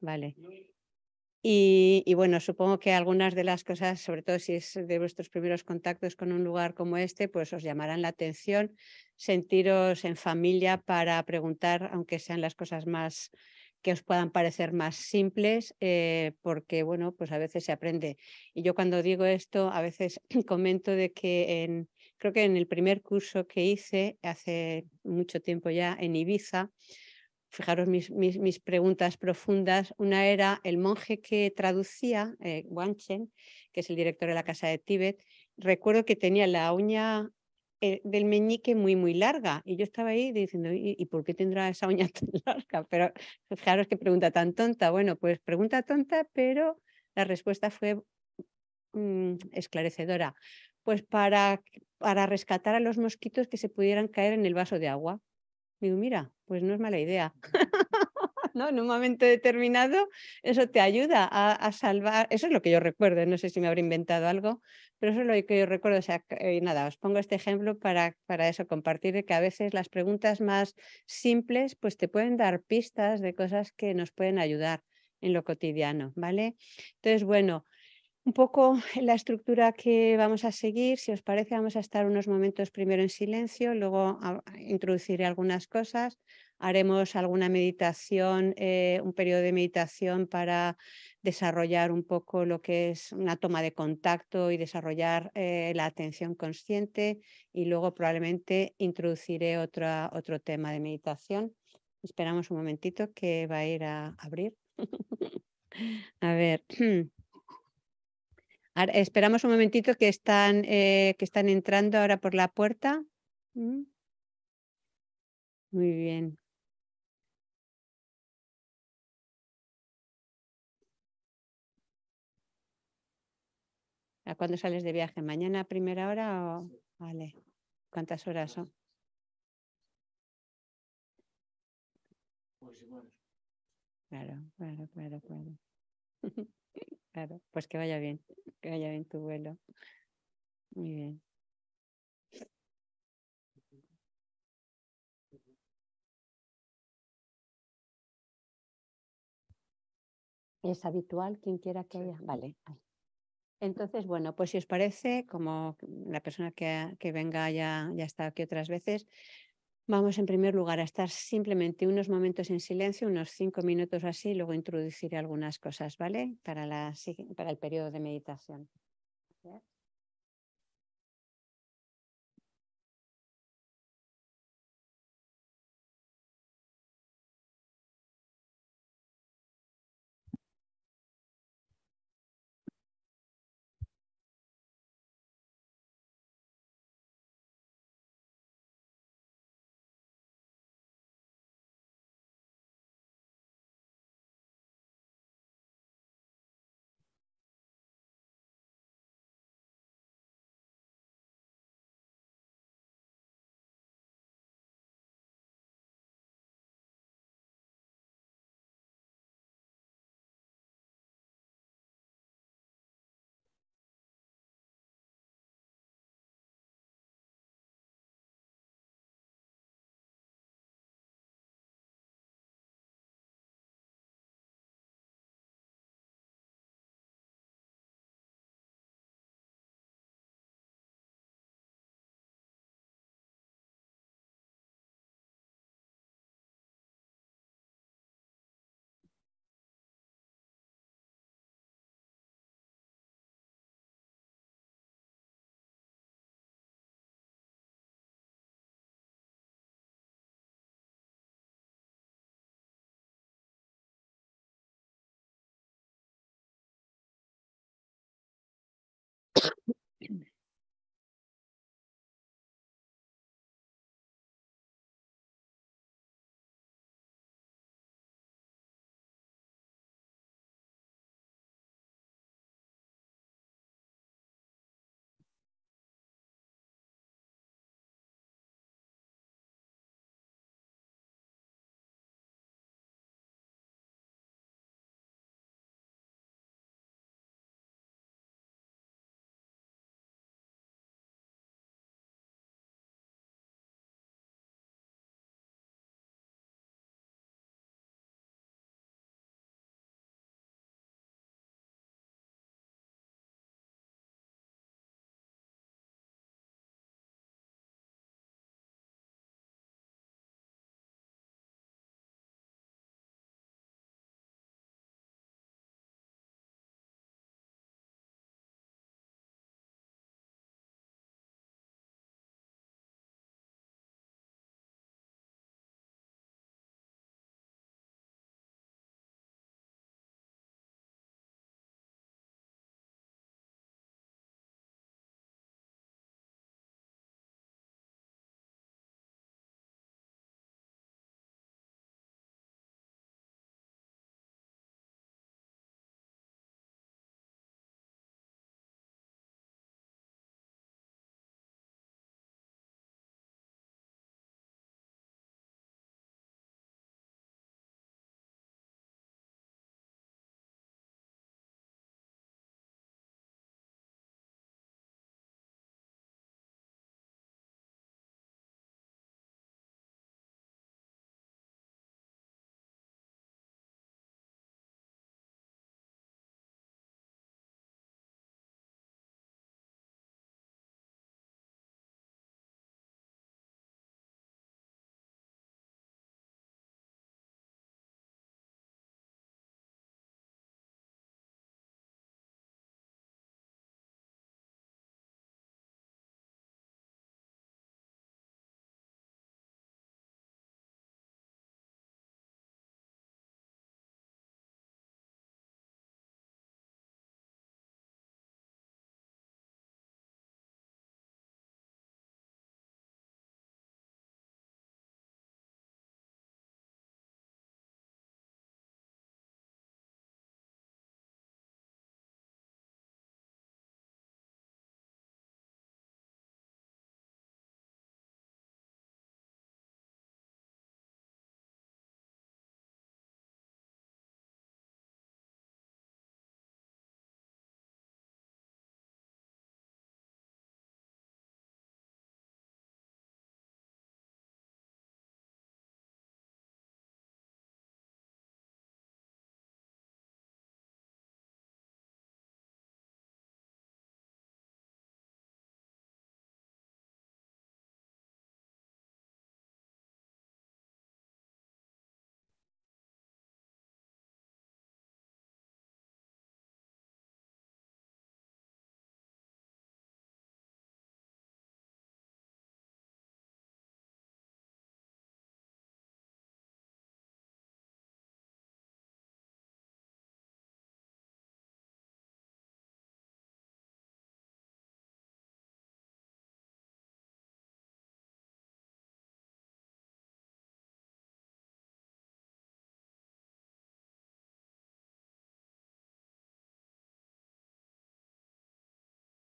vale. Y, bueno, supongo que algunas de las cosas, sobre todo si es de vuestros primeros contactos con un lugar como este, pues os llamarán la atención, sentiros en familia para preguntar, aunque sean las cosas más que os puedan parecer más simples, eh, porque bueno, pues a veces se aprende. Y yo cuando digo esto, a veces comento de que en, creo que en el primer curso que hice hace mucho tiempo ya en Ibiza, fijaros mis, preguntas profundas. Una era el monje que traducía, eh, Chen, que es el director de la Casa de Tíbet. Recuerdo que tenía la uña eh, del meñique muy, muy larga. Y yo estaba ahí diciendo, ¿y, por qué tendrá esa uña tan larga? Pero fijaros qué pregunta tan tonta. Bueno, pues pregunta tonta, pero la respuesta fue mm, esclarecedora. Pues para rescatar a los mosquitos que se pudieran caer en el vaso de agua. Digo, mira, pues no es mala idea. ¿No? En un momento determinado, eso te ayuda a, salvar. Eso es lo que yo recuerdo. No sé si me habré inventado algo, pero eso es lo que yo recuerdo. O sea, eh, nada, os pongo este ejemplo para, para eso, compartir que a veces las preguntas más simples, pues te pueden dar pistas de cosas que nos pueden ayudar en lo cotidiano, ¿vale? Entonces, bueno, un poco la estructura que vamos a seguir. Si os parece, vamos a estar unos momentos primero en silencio, luego introduciré algunas cosas. Haremos alguna meditación, eh, un periodo de meditación para desarrollar un poco lo que es una toma de contacto y desarrollar eh, la atención consciente y luego probablemente introduciré otra, otro tema de meditación. Esperamos un momentito que va a ir a abrir. a ver. esperamos un momentito que están, eh, que están entrando ahora por la puerta. Mm. Muy bien. ¿A cuándo sales de viaje? ¿Mañana a primera hora o...? Vale. ¿Cuántas horas son? Pues claro, claro, claro, claro. Claro, pues que vaya bien, que vaya bien tu vuelo. Muy bien. ¿Es habitual quien quiera que haya? Vale. Entonces, bueno, pues si os parece, como la persona que, que venga ya, ya está aquí otras veces, Vamos en primer lugar a estar simplemente unos momentos en silencio, unos cinco minutos así, y luego introduciré algunas cosas, ¿vale? Para, la, para el periodo de meditación.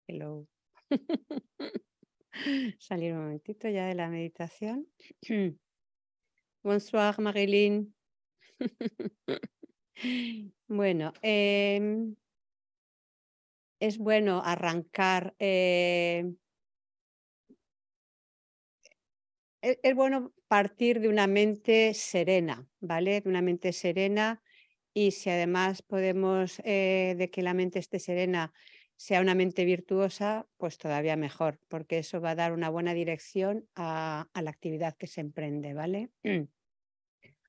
Hello. Salir un momentito ya de la meditación. Bonsoir, Marilyn. bueno, em, es bueno arrancar. Eh, e-, es, bueno partir de una mente serena, ¿vale? De una mente serena y si además podemos, eh, de que la mente esté serena, sea una mente virtuosa, pues todavía mejor, porque eso va a dar una buena dirección a, la actividad que se emprende, ¿vale?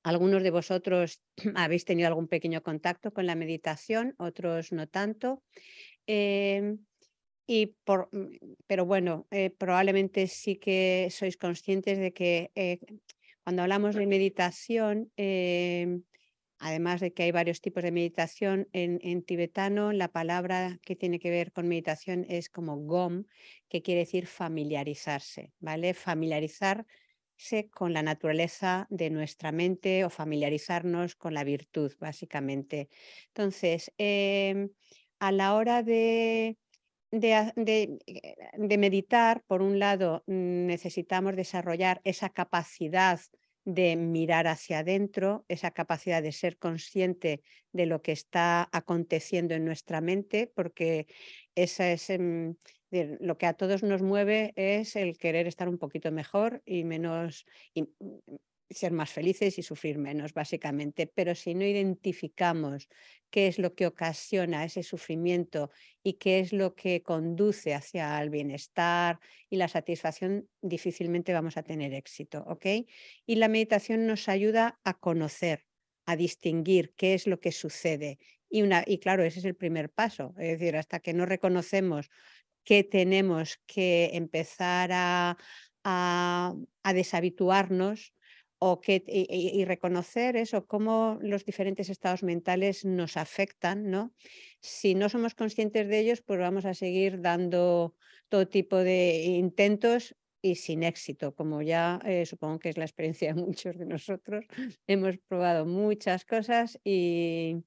Algunos de vosotros habéis tenido algún pequeño contacto con la meditación, otros no tanto. Eh, y por, mm, pero bueno, eh, probablemente sí que sois conscientes de que eh, cuando hablamos de meditación, además de que hay varios tipos de meditación, en, tibetano la palabra que tiene que ver con meditación es como gom, que quiere decir familiarizarse, ¿vale? Familiarizarse con la naturaleza de nuestra mente o familiarizarnos con la virtud, básicamente. Entonces, em, a la hora de, de eh, meditar, por un lado, mm, necesitamos desarrollar esa capacidad de mirar hacia adentro, esa capacidad de ser consciente de lo que está aconteciendo en nuestra mente, porque esa es em, lo que a todos nos mueve es el querer estar un poquito mejor y menos ser más felices y sufrir menos, básicamente. Pero si no identificamos qué es lo que ocasiona ese sufrimiento y qué es lo que conduce hacia el bienestar y la satisfacción, difícilmente vamos a tener éxito. Y la meditación nos ayuda a conocer, a distinguir qué es lo que sucede. Y, una, y claro, ese es el primer paso. Es decir, hasta que no reconocemos que tenemos que empezar a, a deshabituarnos, o que, y, reconocer eso, cómo los diferentes estados mentales nos afectan, ¿no? Si no somos conscientes de ellos, pues vamos a seguir dando todo tipo de intentos y sin éxito, como ya eh, supongo que es la experiencia de muchos de nosotros. Hemos probado muchas cosas y,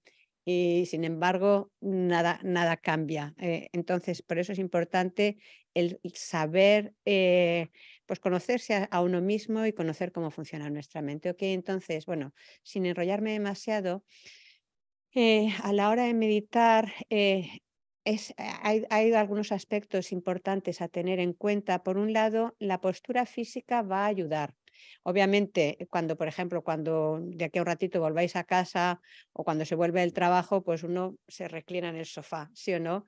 y sin embargo nada, nada cambia. Eh, entonces, por eso es importante el saber eh, pues conocerse a, uno mismo y conocer cómo funciona nuestra mente. Ok, entonces, bueno, sin enrollarme demasiado, eh, a la hora de meditar eh, es, hay, hay, algunos aspectos importantes a tener en cuenta. Por un lado, la postura física va a ayudar. Obviamente, cuando, por ejemplo, cuando de aquí a un ratito volváis a casa o cuando se vuelve el trabajo, pues uno se reclina en el sofá, ¿sí o no?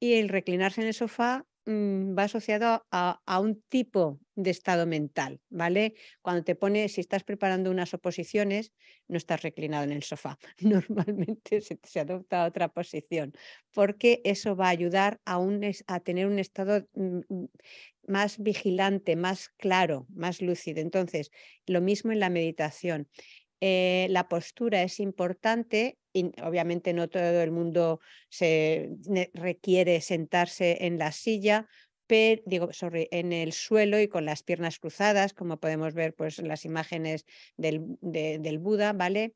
Y el reclinarse en el sofá Mm, va asociado a, un tipo de estado mental, ¿vale? Cuando te pones, si estás preparando unas oposiciones, no estás reclinado en el sofá. Normalmente se, adopta otra posición, porque eso va a ayudar a, un, a tener un estado mm, mm, más vigilante, más claro, más lúcido. Entonces, lo mismo en la meditación. Eh, la postura es importante y obviamente no todo el mundo se requiere sentarse en la silla, pero, digo, en el suelo y con las piernas cruzadas, como podemos ver pues, en las imágenes del, Buda, ¿vale?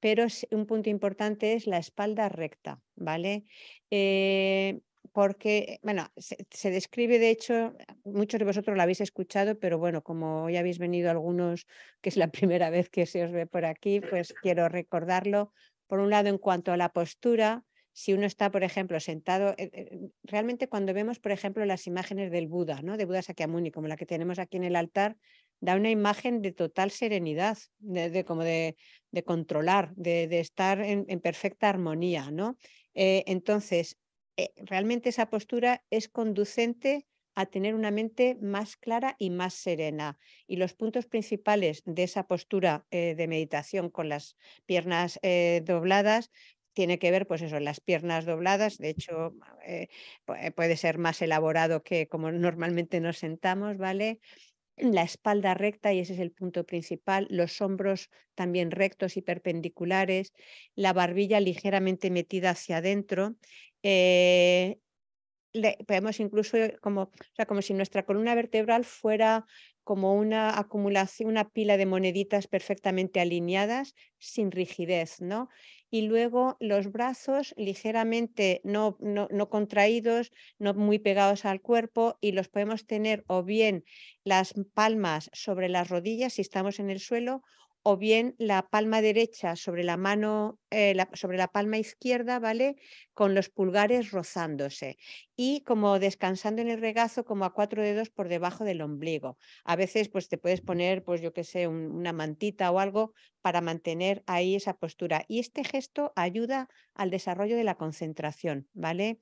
Pero un punto importante es la espalda recta, ¿vale? Eh, porque, bueno, se, describe, de hecho, muchos de vosotros lo habéis escuchado, pero bueno, como ya habéis venido algunos, que es la primera vez que se os ve por aquí, pues quiero recordarlo. Por un lado, en cuanto a la postura, si uno está, por ejemplo, sentado, eh, eh, mm, realmente cuando vemos, por ejemplo, las imágenes del Buda, ¿no? de Buda Sakyamuni, como la que tenemos aquí en el altar, da una imagen de total serenidad, de, como de, controlar, de, estar en, perfecta armonía. ¿no? Eh, entonces, eh, realmente esa postura es conducente a tener una mente más clara y más serena. Y los puntos principales de esa postura eh, de meditación con las piernas eh, dobladas tiene que ver, pues eso, las piernas dobladas, de hecho, puede ser más elaborado que como normalmente nos sentamos, ¿vale? la espalda recta, y ese es el punto principal, los hombros también rectos y perpendiculares, la barbilla ligeramente metida hacia adentro. Eh, podemos incluso eh, como, sea, como si nuestra columna vertebral fuera como una acumulación, una pila de moneditas perfectamente alineadas sin rigidez, ¿no? y luego los brazos ligeramente no, no, contraídos, no muy pegados al cuerpo y los podemos tener o bien las palmas sobre las rodillas si estamos en el suelo o bien la palma derecha sobre la mano, eh, sobre la palma izquierda, ¿vale? Con los pulgares rozándose y como descansando en el regazo como a cuatro dedos por debajo del ombligo. A veces pues te puedes poner pues yo qué sé, una mantita o algo para mantener ahí esa postura. Y este gesto ayuda al desarrollo de la concentración, ¿vale?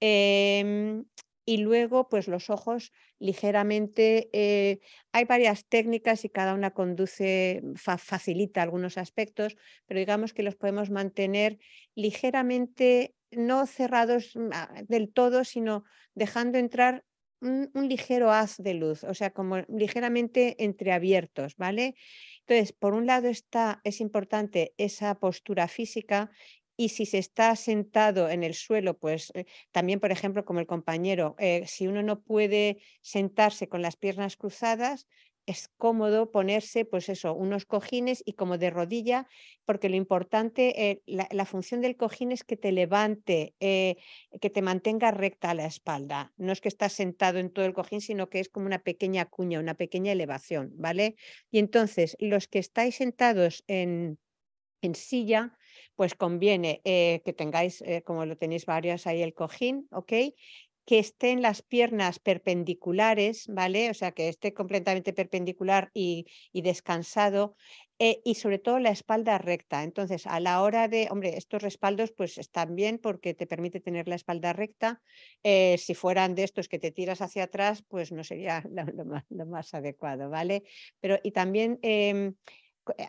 Em, y luego pues los ojos ligeramente. Eh, hay varias técnicas y cada una conduce, mm, facilita algunos aspectos, pero digamos que los podemos mantener ligeramente, no cerrados mm, del todo, sino dejando entrar un, un, ligero haz de luz, o sea, como ligeramente entreabiertos, ¿vale? Entonces, por un lado está, es importante esa postura física y si se está sentado en el suelo, pues eh, también, por ejemplo, como el compañero, eh, si uno no puede sentarse con las piernas cruzadas, es cómodo ponerse, pues eso, unos cojines y como de rodilla, porque lo importante, eh, la, función del cojín es que te levante, que te mantenga recta la espalda. No es que estás sentado en todo el cojín, sino que es como una pequeña cuña, una pequeña elevación, ¿vale? Y entonces, los que estáis sentados en, en silla, pues conviene eh, que tengáis, eh, como lo tenéis varios ahí, el cojín, ¿ok? Que estén las piernas perpendiculares, ¿vale? O sea, que esté completamente perpendicular y, descansado. Eh, y sobre todo la espalda recta. Entonces, a la hora de, hombre, estos respaldos pues están bien porque te permite tener la espalda recta. si fueran de estos que te tiras hacia atrás, pues no sería lo, más, adecuado, ¿vale? Pero y también em, eh,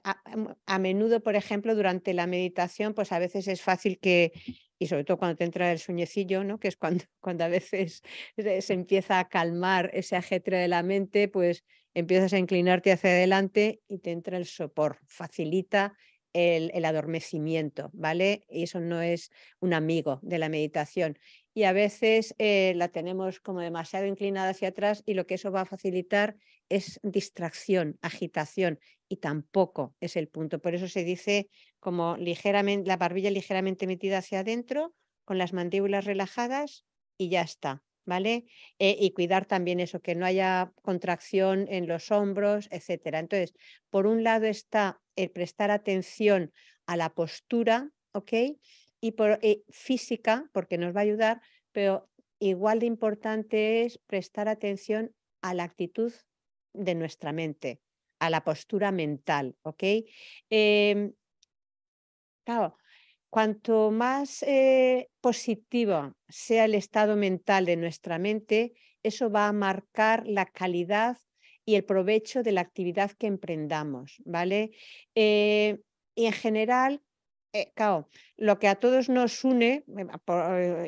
a, menudo, por ejemplo, durante la meditación, pues a veces es fácil que, y sobre todo cuando te entra el sueñecillo, ¿no? que es cuando, cuando a veces se empieza a calmar ese ajetreo de la mente, pues empiezas a inclinarte hacia adelante y te entra el sopor. Facilita el, adormecimiento, ¿vale? Y eso no es un amigo de la meditación. Y a veces eh, la tenemos como demasiado inclinada hacia atrás y lo que eso va a facilitar es distracción, agitación, y tampoco es el punto. Por eso se dice como ligeramente, la barbilla ligeramente metida hacia adentro, con las mandíbulas relajadas y ya está. ¿vale? Eh, y cuidar también eso, que no haya contracción en los hombros, etcétera. Entonces, por un lado está el prestar atención a la postura, ¿ok? Y por, eh, física, porque nos va a ayudar, pero igual de importante es prestar atención a la actitud de nuestra mente, a la postura mental, ¿ok? Em, Cuanto más eh, positivo sea el estado mental de nuestra mente, eso va a marcar la calidad y el provecho de la actividad que emprendamos, ¿vale? Eh, y en general, eh, lo que a todos nos une,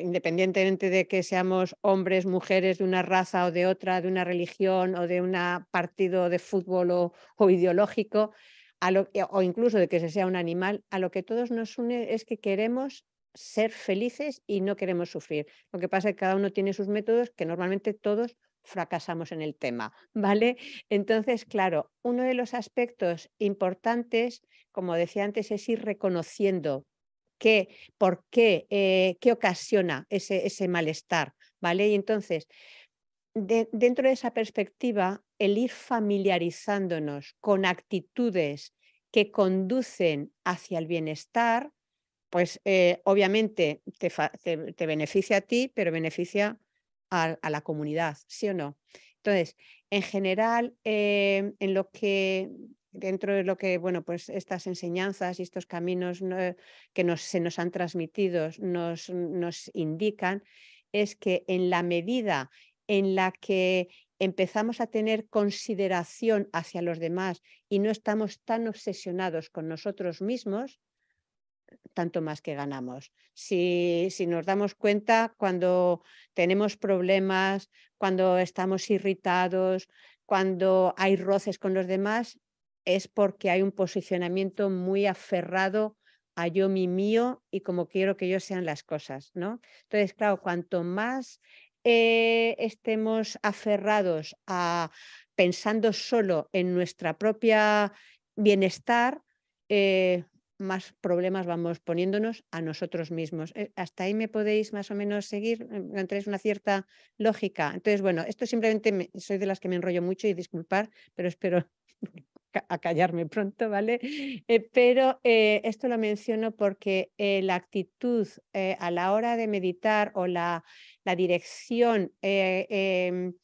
independientemente de que seamos hombres, mujeres, de una raza o de otra, de una religión o de un partido de fútbol o ideológico, o incluso de que se sea un animal, a lo que todos nos une es que queremos ser felices y no queremos sufrir. Lo que pasa es que cada uno tiene sus métodos que normalmente todos fracasamos en el tema, ¿vale? Entonces, claro, uno de los aspectos importantes, como decía antes, es ir reconociendo qué, por qué, eh, qué ocasiona ese, ese malestar, ¿vale? Y entonces, dentro de esa perspectiva, el ir familiarizándonos con actitudes que conducen hacia el bienestar, pues eh, obviamente te, beneficia a ti, pero beneficia a, la comunidad, ¿sí o no? Entonces, en general, eh, en lo que dentro de lo que, bueno, pues estas enseñanzas y estos caminos que nos, se nos han transmitido nos, nos indican, es que en la medida en la que empezamos a tener consideración hacia los demás y no estamos tan obsesionados con nosotros mismos, tanto más que ganamos. Si, si, nos damos cuenta cuando tenemos problemas, cuando estamos irritados, cuando hay roces con los demás, es porque hay un posicionamiento muy aferrado a yo, mi mío y como quiero que yo sean las cosas, ¿no? Entonces, claro, cuanto más eh, estemos aferrados a pensando solo en nuestra propia bienestar, eh, más problemas vamos poniéndonos a nosotros mismos. Eh, hasta ahí me podéis más o menos seguir, encontréis una cierta lógica. Entonces, bueno, esto simplemente soy de las que me enrollo mucho y disculpar, pero espero a callarme pronto, ¿vale? Eh, pero eh, esto lo menciono porque eh, la actitud a la hora de meditar o la, la dirección em,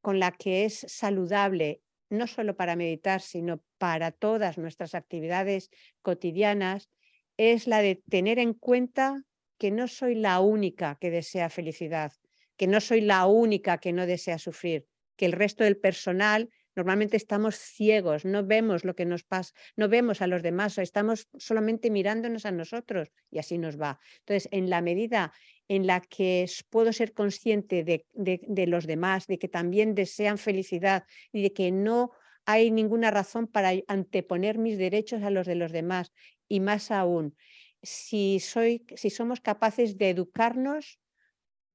con la que es saludable, no solo para meditar, sino para todas nuestras actividades cotidianas, es la de tener en cuenta que no soy la única que desea felicidad, que no soy la única que no desea sufrir, que el resto del personal Normalmente estamos ciegos, no vemos lo que nos pasa, no vemos a los demás, estamos solamente mirándonos a nosotros y así nos va. Entonces, en la medida en la que puedo ser consciente de, de los demás, de que también desean felicidad y de que no hay ninguna razón para anteponer mis derechos a los de los demás y más aún, si, soy, si somos capaces de educarnos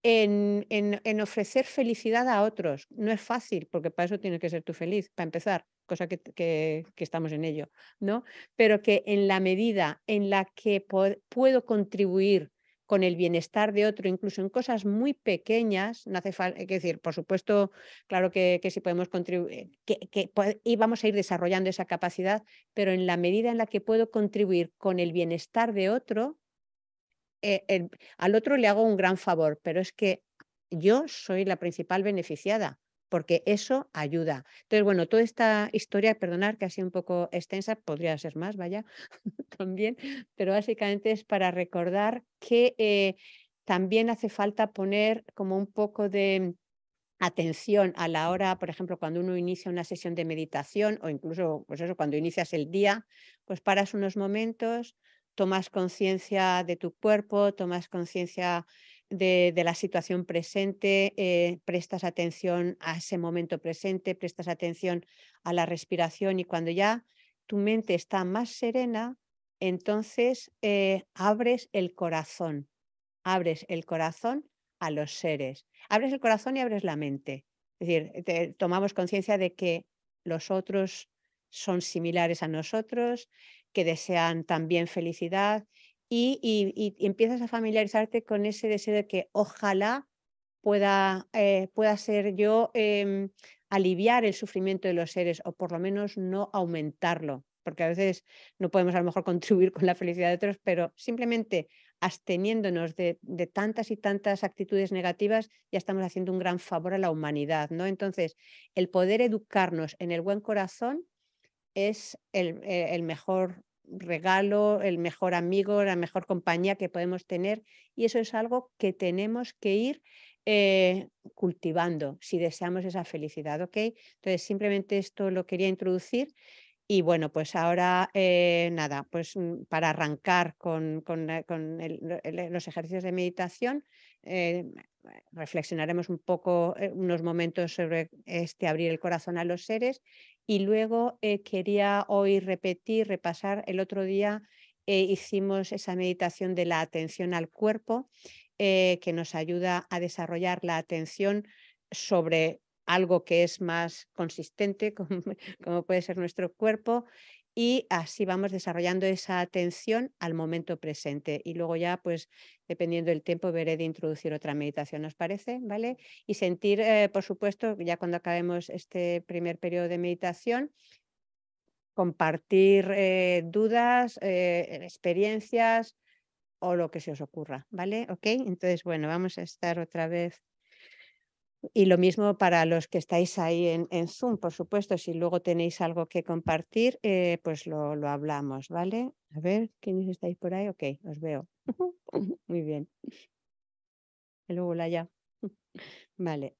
en, ofrecer felicidad a otros. No es fácil, porque para eso tienes que ser tú feliz, para empezar, cosa que, estamos en ello, ¿no? Pero que en la medida en la que puedo contribuir con el bienestar de otro, incluso en cosas muy pequeñas, no hace falta, es decir, por supuesto, claro que, que si podemos contribuir, eh, que, y vamos a ir desarrollando esa capacidad, pero en la medida en la que puedo contribuir con el bienestar de otro, eh, al otro le hago un gran favor, pero es que yo soy la principal beneficiada, porque eso ayuda. Entonces, bueno, toda esta historia, perdonar que ha sido un poco extensa, podría ser más, vaya, también, pero básicamente es para recordar que eh, también hace falta poner como un poco de atención a la hora, por ejemplo, cuando uno inicia una sesión de meditación o incluso pues eso, cuando inicias el día, pues paras unos momentos, tomas conciencia de tu cuerpo, tomas conciencia de, la situación presente, eh, prestas atención a ese momento presente, prestas atención a la respiración y cuando ya tu mente está más serena, entonces eh, abres el corazón, abres el corazón a los seres, abres el corazón y abres la mente. Es decir, tomamos conciencia de que los otros son similares a nosotros, que desean también felicidad y, empiezas a familiarizarte con ese deseo de que ojalá pueda, eh, pueda ser yo em, aliviar el sufrimiento de los seres o por lo menos no aumentarlo, porque a veces no podemos a lo mejor contribuir con la felicidad de otros, pero simplemente absteniéndonos de, de, tantas y tantas actitudes negativas, ya estamos haciendo un gran favor a la humanidad, ¿no? Entonces, el poder educarnos en el buen corazón es eh, el, mejor regalo, el mejor amigo, la mejor compañía que podemos tener. Y eso es algo que tenemos que ir eh, cultivando si deseamos esa felicidad, Entonces, simplemente esto lo quería introducir. Y bueno, pues ahora eh, nada, pues mm, para arrancar con, los ejercicios de meditación, reflexionaremos un poco unos momentos sobre este abrir el corazón a los seres y luego eh, quería hoy repetir, repasar, el otro día eh, hicimos esa meditación de la atención al cuerpo, eh, que nos ayuda a desarrollar la atención sobre algo que es más consistente, como puede ser nuestro cuerpo, y así vamos desarrollando esa atención al momento presente. Y luego ya, pues, dependiendo del tiempo, veré de introducir otra meditación, ¿nos parece? ¿Vale? Y sentir, eh, por supuesto, ya cuando acabemos este primer periodo de meditación, compartir eh, dudas, eh, experiencias o lo que se os ocurra, ¿vale? Ok, entonces, bueno, vamos a estar otra vez. Y lo mismo para los que estáis ahí en, Zoom, por supuesto, si luego tenéis algo que compartir, eh, pues lo, hablamos, ¿vale? A ver, ¿quiénes estáis por ahí? Ok, os veo. Muy bien. Luego la ya. Vale.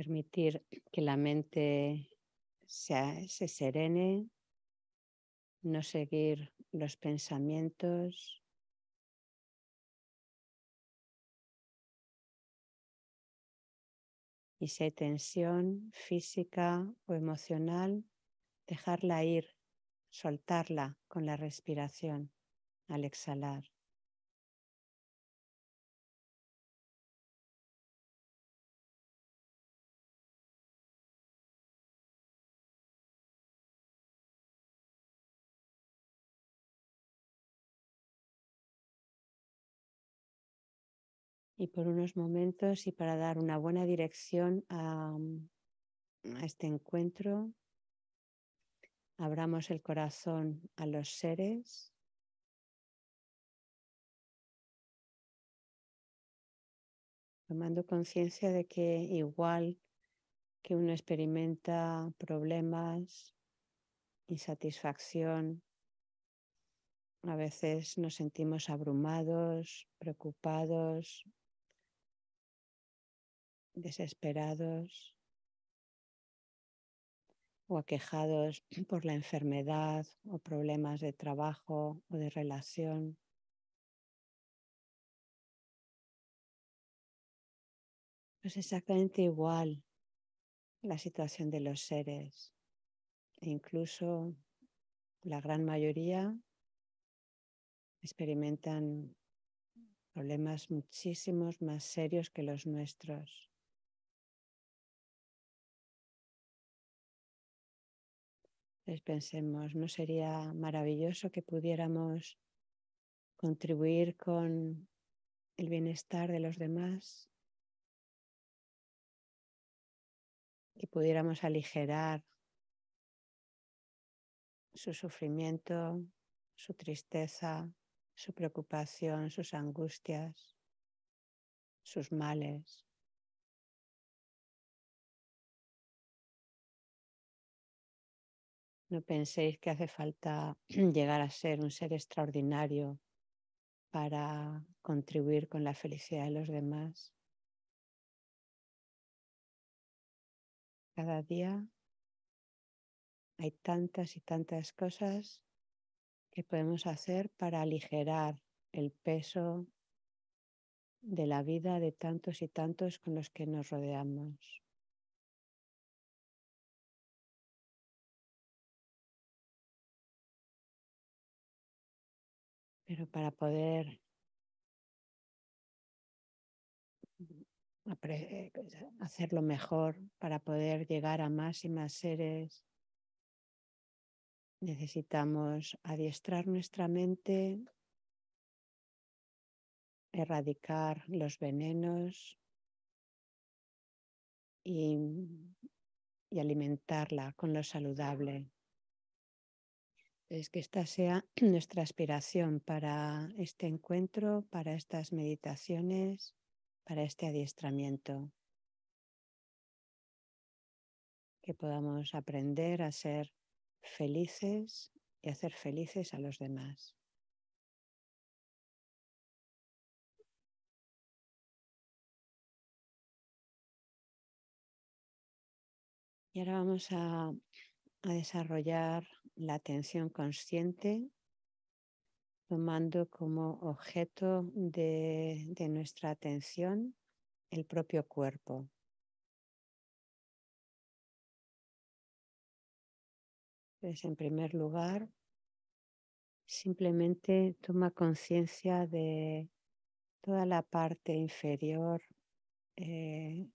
Permitir que la mente se, serene, no seguir los pensamientos. Y si hay tensión física o emocional, dejarla ir, soltarla con la respiración al exhalar. y por unos momentos y para dar una buena dirección mm, a, este encuentro. Abramos el corazón a los seres. tomando conciencia de que igual que uno experimenta problemas, insatisfacción, a veces nos sentimos abrumados, preocupados, desesperados o aquejados por la enfermedad o problemas de trabajo o de relación. Es exactamente igual la situación de los seres e incluso la gran mayoría experimentan problemas muchísimos más serios que los nuestros. Pues, pensemos, ¿no sería maravilloso que pudiéramos contribuir con el bienestar de los demás? y pudiéramos aligerar su sufrimiento, su tristeza, su preocupación, sus angustias, sus males. No penséis que hace falta llegar a ser un ser extraordinario para contribuir con la felicidad de los demás. Cada día hay tantas y tantas cosas que podemos hacer para aligerar el peso de la vida de tantos y tantos con los que nos rodeamos. Pero para poder eh, hacerlo mejor, para poder llegar a más y más seres, necesitamos adiestrar nuestra mente, erradicar los venenos y, y alimentarla con lo saludable. Es que esta sea nuestra aspiración para este encuentro, para estas meditaciones, para este adiestramiento. Que podamos aprender a ser felices y hacer felices a los demás. Y ahora vamos a, a desarrollar la atención consciente, tomando como objeto de, nuestra atención el propio cuerpo. Pues, en primer lugar, simplemente toma conciencia de toda la parte inferior eh,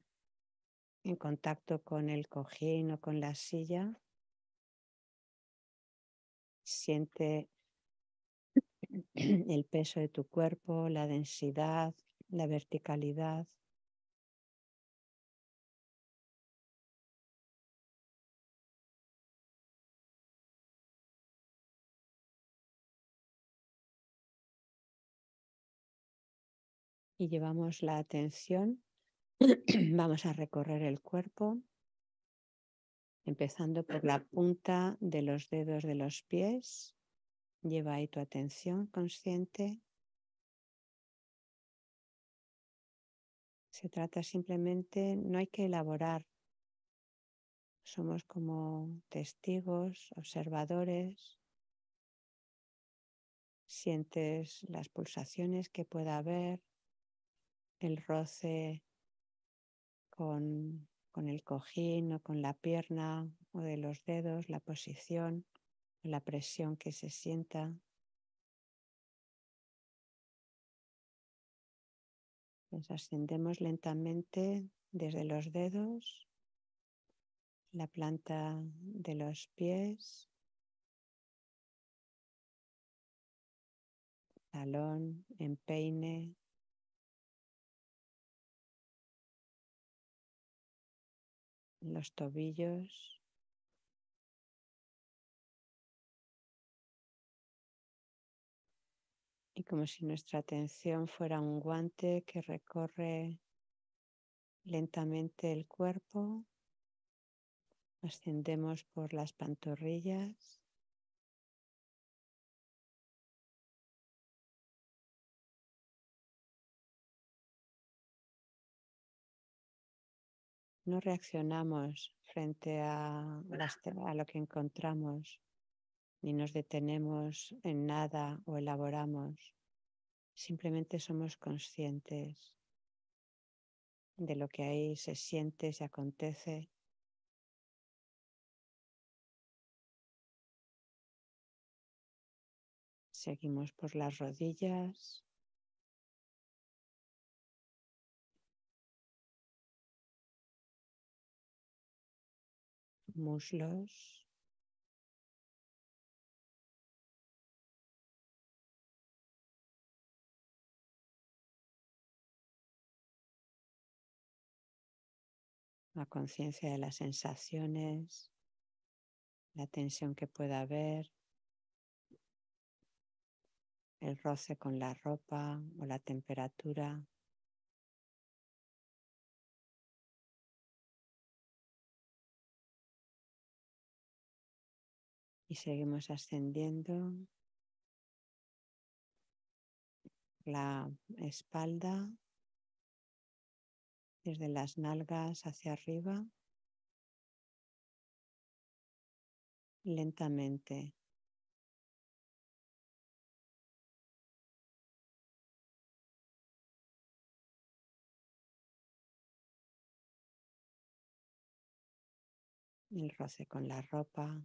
en contacto con el cojín o con la silla. Siente el peso de tu cuerpo, la densidad, la verticalidad. Y llevamos la atención, vamos a recorrer el cuerpo, empezando por la punta de los dedos de los pies. Lleva ahí tu atención consciente. Se trata simplemente, no hay que elaborar. Somos como testigos, observadores. Sientes las pulsaciones que pueda haber, el roce con con el cojín o con la pierna o de los dedos, la posición, la presión que se sienta. ascendemos lentamente desde los dedos, la planta de los pies, talón, empeine, los tobillos. Y como si nuestra atención fuera un guante que recorre lentamente el cuerpo, ascendemos por las pantorrillas. no reaccionamos frente este, a, lo que encontramos, ni nos detenemos en nada o elaboramos. Simplemente somos conscientes de lo que ahí se siente, se acontece. Seguimos por las rodillas. muslos. La conciencia de las sensaciones, la tensión que pueda haber, el roce con la ropa o la temperatura. y seguimos ascendiendo la espalda desde las nalgas hacia arriba. Lentamente. El roce con la ropa.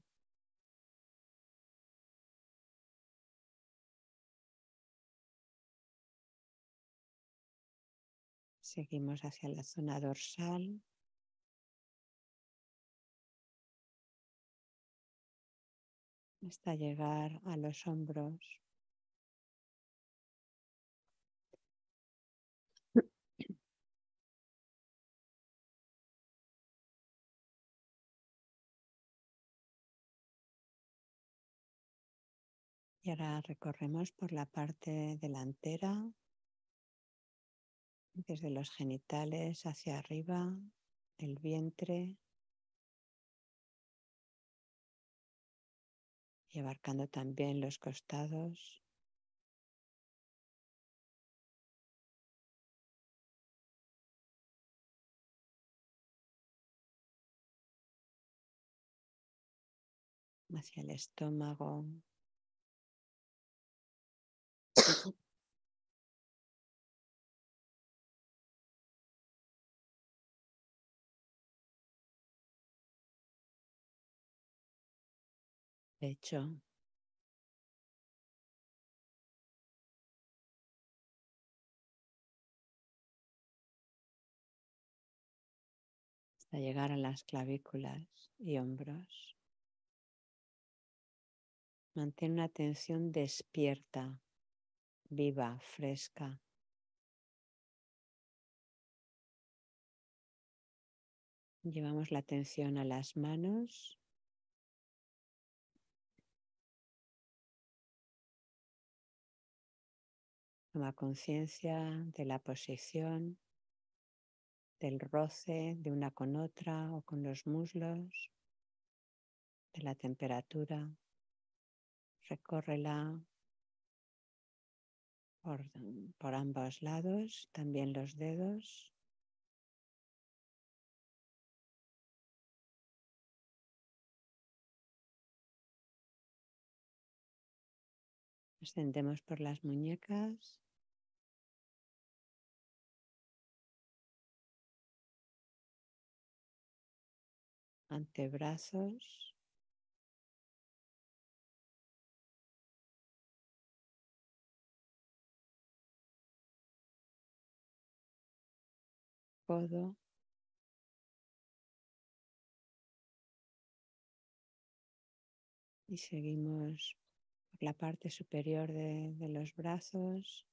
Seguimos hacia la zona dorsal. Hasta llegar a los hombros. Y ahora recorremos por la parte delantera desde los genitales hacia arriba, el vientre, y abarcando también los costados. hacia el estómago, pecho. Hasta llegar a las clavículas y hombros. Mantén una atención despierta, viva, fresca. Llevamos la atención a las manos Toma conciencia de la posición, del roce de una con otra o con los muslos, de la temperatura. Recórrela por, por ambos lados, también los dedos. Ascendemos por las muñecas. antebrazos, codo, y seguimos por la parte superior de los brazos.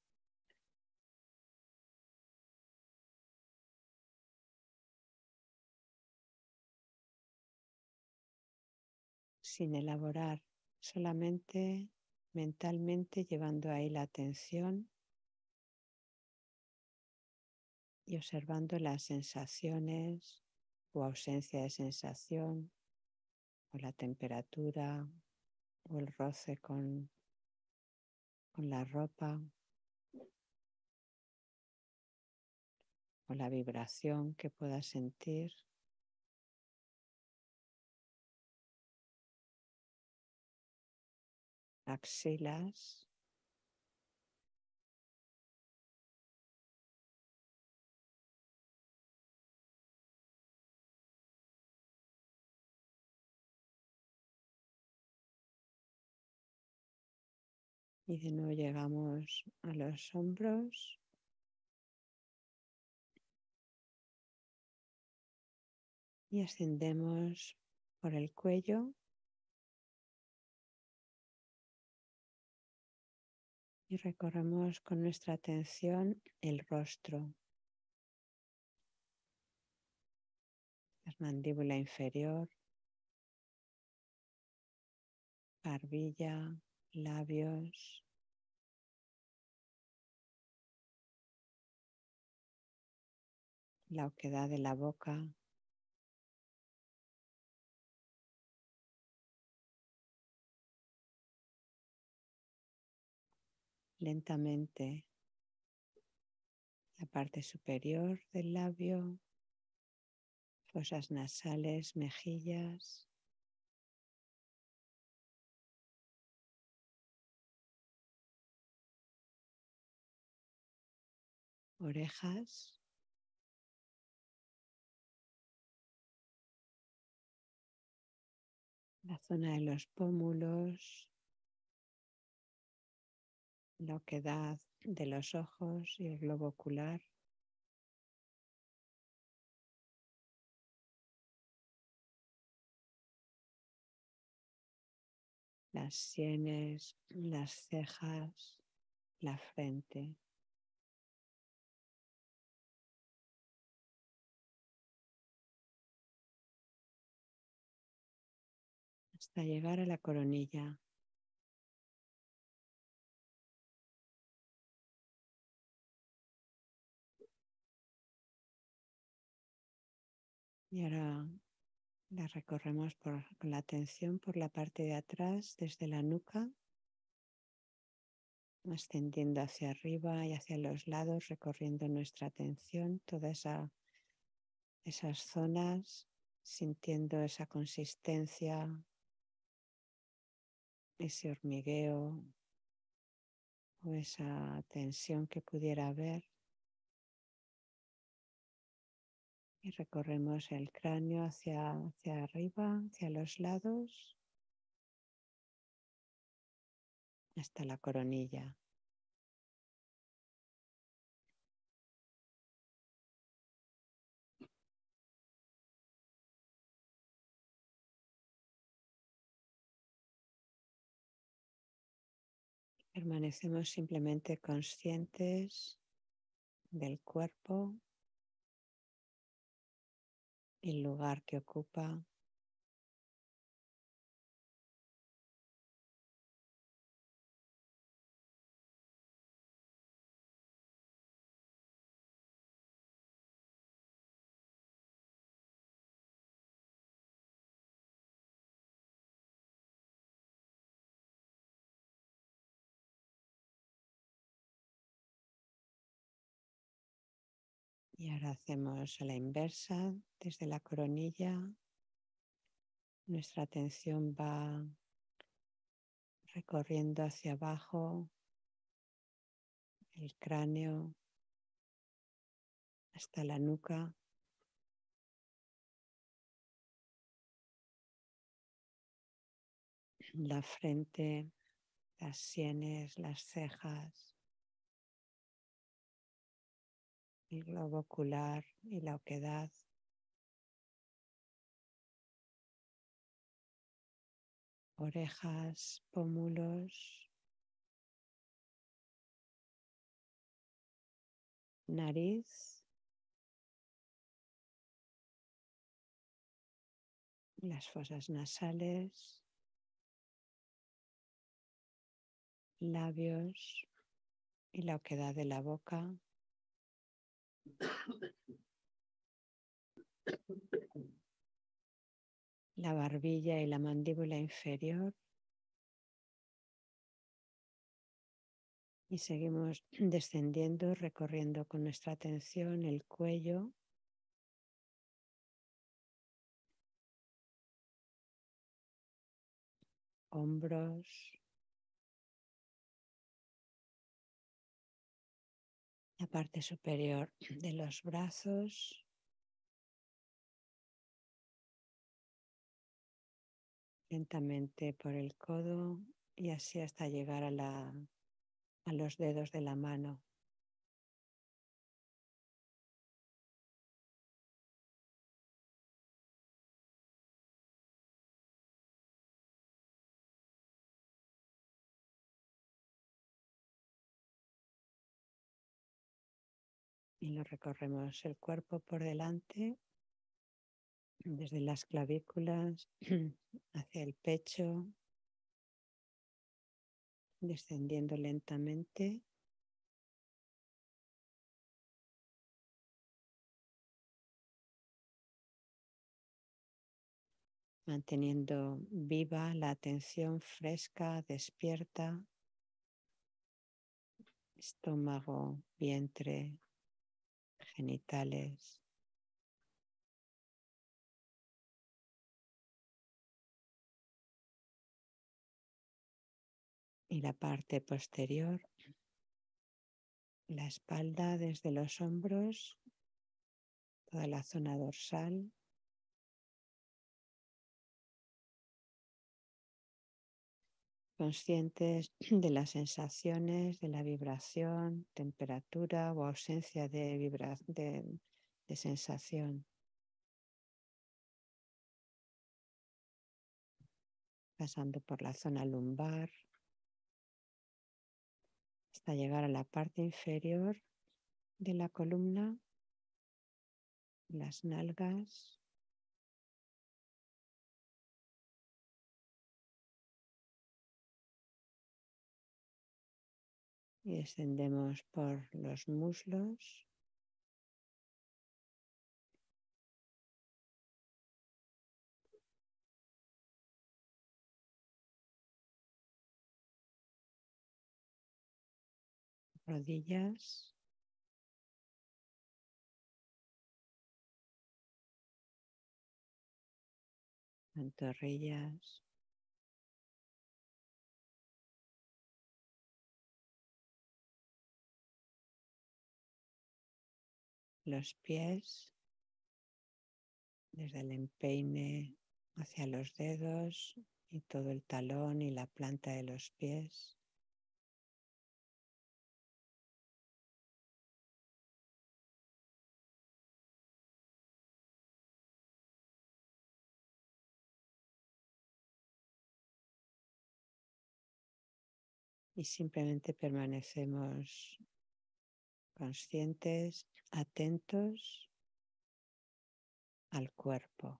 sin elaborar, solamente mentalmente llevando ahí la atención y observando las sensaciones o ausencia de sensación o la temperatura o el roce con, con la ropa o la vibración que pueda sentir. axilas. Y de nuevo llegamos a los hombros. Y ascendemos por el cuello. y recorremos con nuestra atención el rostro, la mandíbula inferior, barbilla, labios. la oquedad de la boca, lentamente la parte superior del labio, fosas nasales, mejillas. orejas, la zona de los pómulos, la oquedad de los ojos y el globo ocular. las sienes, las cejas, la frente. hasta llegar a la coronilla. Y ahora la recorremos por, con la atención por la parte de atrás, desde la nuca, ascendiendo hacia arriba y hacia los lados, recorriendo nuestra atención, todas esas zonas, sintiendo esa consistencia, ese hormigueo o esa tensión que pudiera haber. Y recorremos el cráneo hacia, arriba, hacia los lados, hasta la coronilla. Permanecemos simplemente conscientes del cuerpo, el lugar que ocupa Y ahora hacemos a la inversa, desde la coronilla. Nuestra atención va recorriendo hacia abajo el cráneo hasta la nuca. La frente, las sienes, las cejas. el globo ocular y la oquedad. Orejas, pómulos, nariz, las fosas nasales, labios y la oquedad de la boca. La barbilla y la mandíbula inferior. Y seguimos descendiendo, recorriendo con nuestra atención el cuello. Hombros. la parte superior de los brazos. Lentamente por el codo y así hasta llegar a, la, a los dedos de la mano. y lo recorremos el cuerpo por delante, desde las clavículas hacia el pecho, descendiendo lentamente. manteniendo viva la atención fresca, despierta, estómago, vientre, genitales. Y la parte posterior, la espalda desde los hombros, toda la zona dorsal. conscientes de las sensaciones, de la vibración, temperatura o ausencia de, de sensación. Pasando por la zona lumbar hasta llegar a la parte inferior de la columna, las nalgas, y descendemos por los muslos. rodillas. pantorrillas. los pies, desde el empeine hacia los dedos y todo el talón y la planta de los pies. Y simplemente permanecemos conscientes, atentos al cuerpo.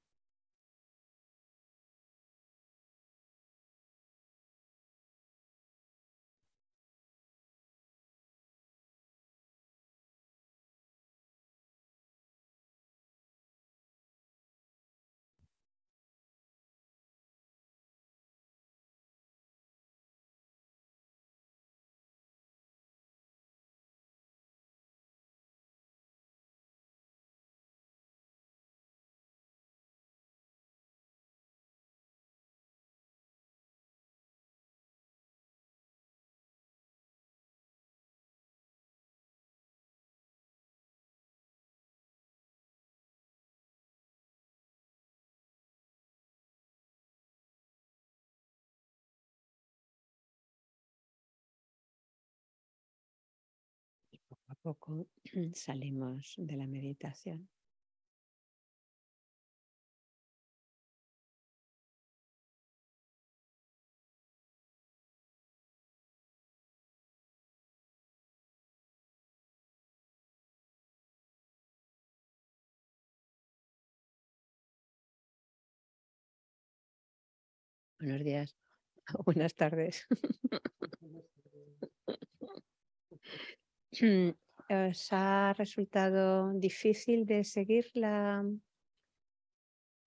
poco salimos de la meditación. Buenos días, buenas tardes. Mm. ¿Os eh, ha resultado difícil de seguir la,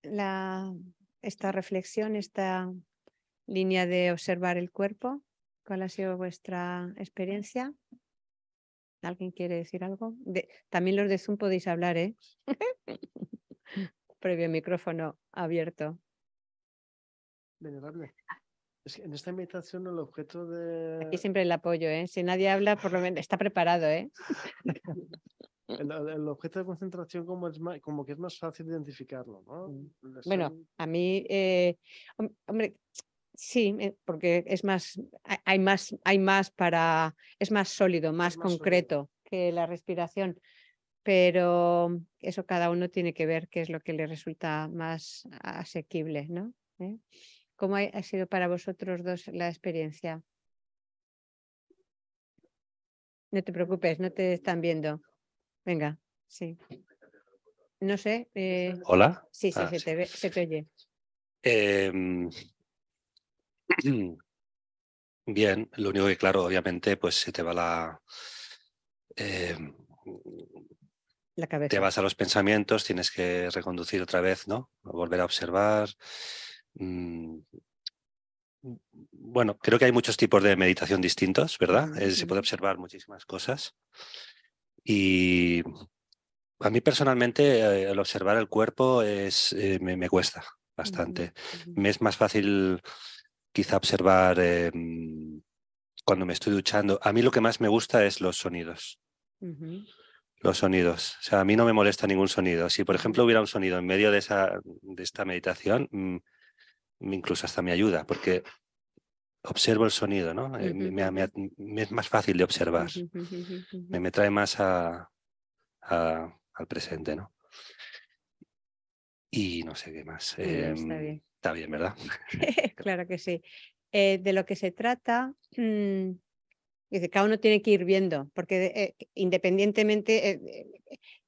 la, esta reflexión, esta línea de observar el cuerpo? ¿Cuál ha sido vuestra experiencia? ¿Alguien quiere decir algo? también los de Zoom podéis hablar, ¿eh? Previo micrófono abierto. Venerable en esta invitación el objeto de... Aquí siempre el apoyo, ¿eh? Si nadie habla, por lo menos está preparado, ¿eh? el, objeto de concentración como, es como que es más fácil identificarlo, ¿no? Mm. Bueno, a mí, eh, hombre, sí, porque es más, hay más, hay más para, es más sólido, más, concreto que la respiración pero eso cada uno tiene que ver qué es lo que le resulta más asequible, ¿no? ¿Eh? ¿Cómo ha sido para vosotros dos la experiencia? No te preocupes, no te están viendo. Venga, sí. No sé. Eh, Hola. Sí, sí, ah, se, Te oye. Em, bien, lo único que claro, obviamente, pues se te va la... Em, la cabeza. Te vas a los pensamientos, tienes que reconducir otra vez, ¿no? Volver a observar, Mm, bueno, creo que hay muchos tipos de meditación distintos, ¿verdad? Eh, se puede observar muchísimas cosas. Y a mí personalmente, el eh, observar el cuerpo, es, eh, me, cuesta bastante. Me es más fácil quizá observar em, cuando me estoy duchando. A mí lo que más me gusta es los sonidos. Los sonidos. O sea, a mí no me molesta ningún sonido. Si, por ejemplo, hubiera un sonido en medio de, esa, de esta meditación, mm, incluso hasta me ayuda, porque observo el sonido, ¿no? Eh, me, es más fácil de observar, me, trae más a, al presente, ¿no? Y no sé qué más. está, em, bien. está, bien. ¿verdad? claro que sí. Eh, de lo que se trata, mm, cada uno tiene que ir viendo, porque eh, independientemente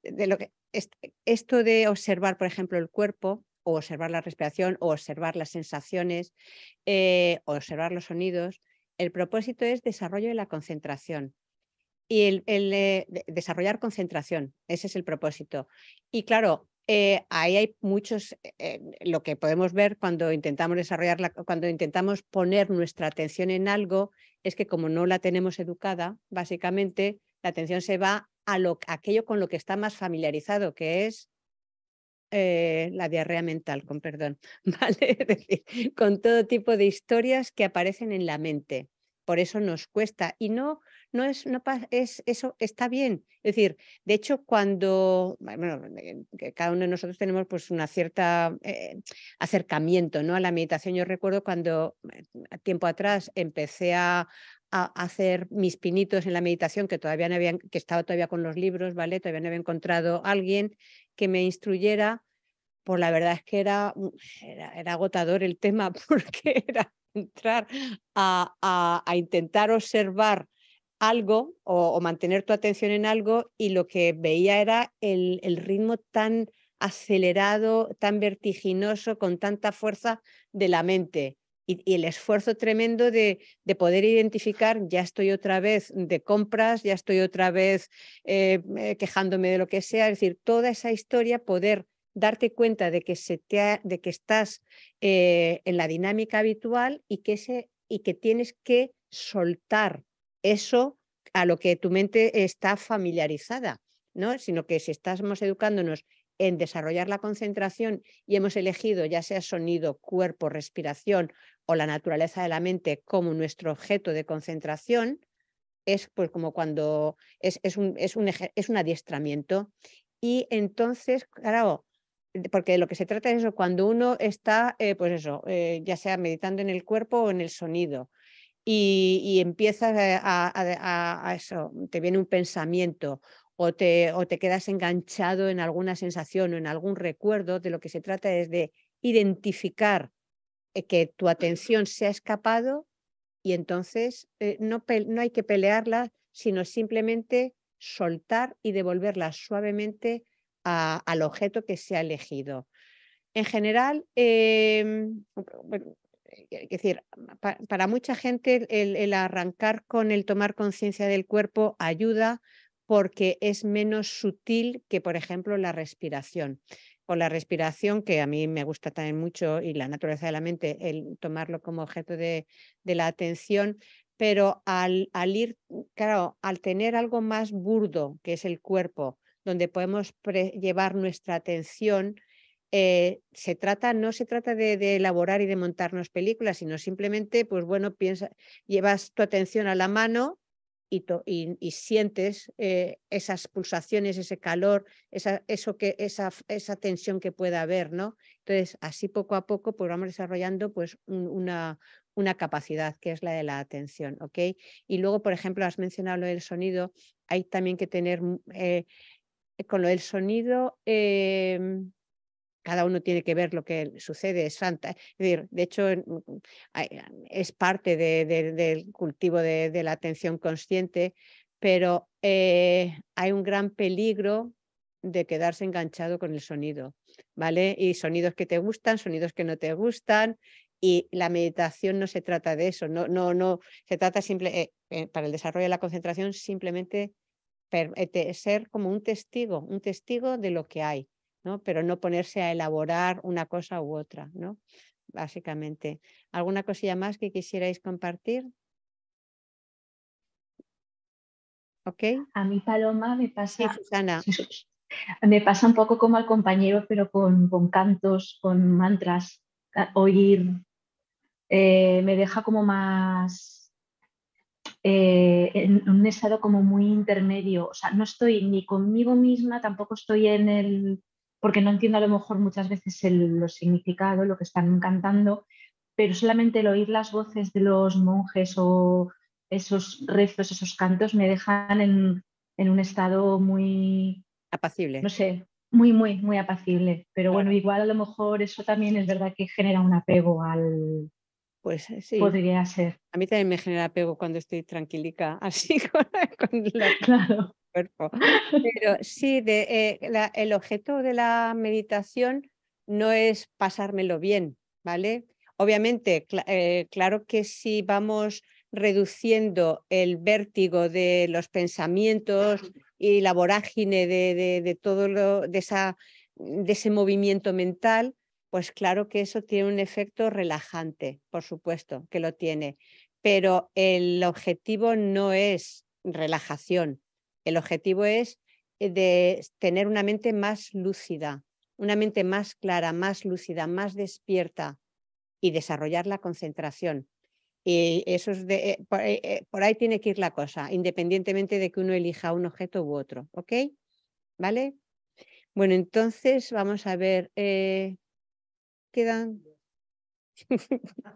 de lo que... Esto de observar, por ejemplo, el cuerpo, o observar la respiración, o observar las sensaciones, o eh, observar los sonidos. El propósito es desarrollo de la concentración y el, eh, desarrollar concentración, ese es el propósito. Y claro, eh, ahí hay muchos, lo que podemos ver cuando intentamos desarrollar, cuando intentamos poner nuestra atención en algo, es que como no la tenemos educada, básicamente la atención se va a, lo, aquello con lo que está más familiarizado, que es eh, la diarrea mental, con perdón, ¿vale? Es decir, con todo tipo de historias que aparecen en la mente. Por eso nos cuesta y no no es, no es eso está bien. Es decir, de hecho, cuando bueno, eh, cada uno de nosotros tenemos pues una cierta eh, acercamiento ¿no? a la meditación. Yo recuerdo cuando tiempo atrás empecé a, hacer mis pinitos en la meditación, que todavía no había que estaba todavía con los libros, ¿vale? Todavía no había encontrado a alguien que me instruyera, por pues, la verdad es que era, era, agotador el tema porque era entrar a, intentar observar algo o, mantener tu atención en algo y lo que veía era el, el ritmo tan acelerado, tan vertiginoso, con tanta fuerza de la mente y, el esfuerzo tremendo de, poder identificar, ya estoy otra vez de compras, ya estoy otra vez eh, eh, quejándome de lo que sea, es decir, toda esa historia, poder darte cuenta de que, se de que estás eh, en la dinámica habitual y que, se y que tienes que soltar eso a lo que tu mente está familiarizada, ¿no? sino que si estamos educándonos en desarrollar la concentración y hemos elegido ya sea sonido, cuerpo, respiración o la naturaleza de la mente como nuestro objeto de concentración, es pues como cuando es, un, es, un, es un adiestramiento. Y entonces, claro, porque lo que se trata es eso, cuando uno está, eh, pues eso, eh, ya sea meditando en el cuerpo o en el sonido, y, empiezas eh, a, a, eso, te viene un pensamiento o te, quedas enganchado en alguna sensación o en algún recuerdo, de lo que se trata es de identificar eh, que tu atención se ha escapado y entonces eh, no, hay que pelearla, sino simplemente soltar y devolverla suavemente al objeto que se ha elegido. En general, em, eh, decir, para mucha gente el, arrancar con el tomar conciencia del cuerpo ayuda porque es menos sutil que, por ejemplo, la respiración. O la respiración, que a mí me gusta también mucho, y la naturaleza de la mente, el tomarlo como objeto de, la atención, pero al, al, ir, claro, al tener algo más burdo, que es el cuerpo, donde podemos llevar nuestra atención, eh, se trata, no se trata de, de, elaborar y de montarnos películas, sino simplemente, pues bueno, piensa, llevas tu atención a la mano y, sientes eh, esas pulsaciones, ese calor, esa, eso que, esa, esa tensión que pueda haber, ¿no? Entonces, así poco a poco pues vamos desarrollando pues una, una capacidad que es la de la atención, ¿ok? Y luego, por ejemplo, has mencionado lo del sonido, hay también que tener eh, con lo del sonido, em, cada uno tiene que ver lo que sucede, es decir de hecho, mm, mm, ah, es parte del cultivo de, la atención consciente, pero eh, hay un gran peligro de quedarse enganchado con el sonido, ¿vale? Y sonidos que te gustan, sonidos que no te gustan, y la meditación no se trata de eso, no, no, no, se trata simple, eh, eh, para el desarrollo de la concentración simplemente ser como un testigo, un testigo de lo que hay, pero no ponerse a elaborar una cosa u otra, ¿no? Básicamente. ¿Alguna cosilla más que quisierais compartir? A mí, Paloma, me pasa... Me pasa un poco como al compañero, pero con, con cantos, con mantras, oír. Eh, me deja como más... Eh, en un estado como muy intermedio. O sea, no estoy ni conmigo misma, tampoco estoy en el porque no entiendo a lo mejor muchas veces el, significado, lo que están cantando, pero solamente el oír las voces de los monjes o esos rezos, esos cantos, me dejan en, un estado muy... Apacible. No sé, muy, muy, muy apacible. Pero bueno, igual a lo mejor eso también es verdad que genera un apego al... Pues eh, sí. Podría ser. A mí también me genera apego cuando estoy tranquilica, así con la... Claro. Pero sí, de, eh, el objeto de la meditación no es pasármelo bien, ¿vale? Obviamente, eh, claro que si vamos reduciendo el vértigo de los pensamientos y la vorágine de, de, de todo lo, de, esa, de ese movimiento mental, pues claro que eso tiene un efecto relajante, por supuesto que lo tiene, pero el objetivo no es relajación, el objetivo es eh, de tener una mente más lúcida, una mente más clara, más lúcida, más despierta y desarrollar la concentración. Y eso es de, eh, eh, por, ahí tiene que ir la cosa, independientemente de que uno elija un objeto u otro. ¿Ok? ¿Vale? Bueno, entonces vamos a ver. quedan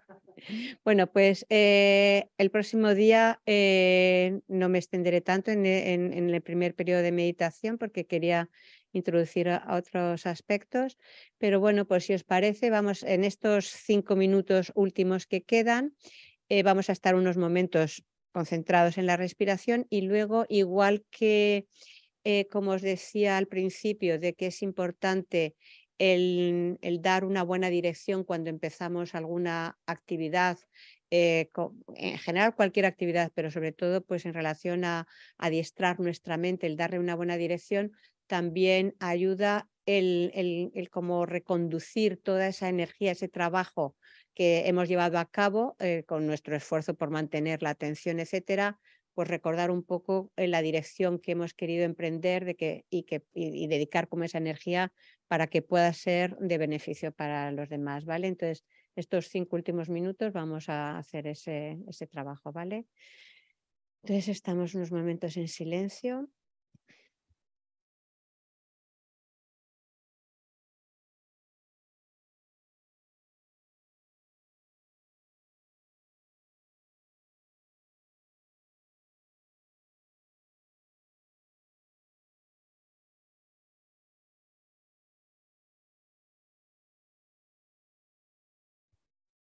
bueno, pues eh, el próximo día eh, no me extenderé tanto e, en, el primer periodo de meditación porque quería introducir a, otros aspectos, pero bueno, pues si os parece, vamos en estos cinco minutos últimos que quedan, eh, vamos a estar unos momentos concentrados en la respiración y luego, igual que como os decía al principio, de que es importante el, dar una buena dirección cuando empezamos alguna actividad eh, en general cualquier actividad, pero sobre todo pues en relación a, adiestrar nuestra mente, el darle una buena dirección, también ayuda el, como reconducir toda esa energía, ese trabajo que hemos llevado a cabo eh, con nuestro esfuerzo por mantener la atención, etcétera, pues recordar un poco eh, la dirección que hemos querido emprender de que, y, que, y dedicar como esa energía para que pueda ser de beneficio para los demás, ¿vale? Entonces, estos cinco últimos minutos vamos a hacer ese, ese trabajo, ¿vale? Entonces, estamos unos momentos en silencio.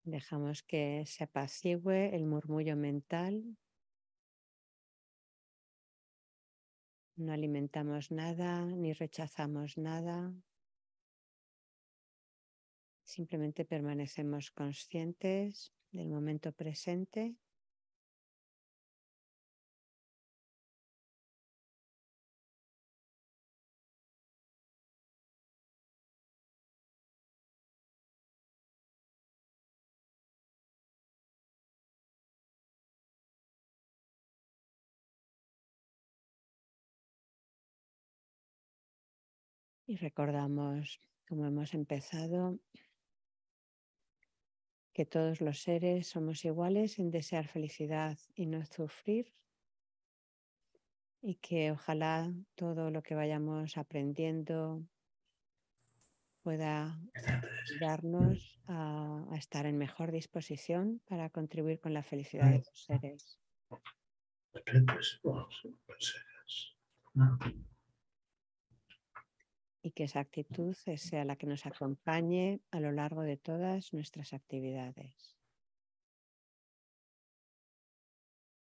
Dejamos que se apacigüe el murmullo mental. No alimentamos nada ni rechazamos nada. Simplemente permanecemos conscientes del momento presente. Y recordamos, como hemos empezado, que todos los seres somos iguales en desear felicidad y no sufrir y que ojalá todo lo que vayamos aprendiendo pueda ayudarnos a, a, estar en mejor disposición para contribuir con la felicidad de los seres y que esa actitud sea la que nos acompañe a lo largo de todas nuestras actividades.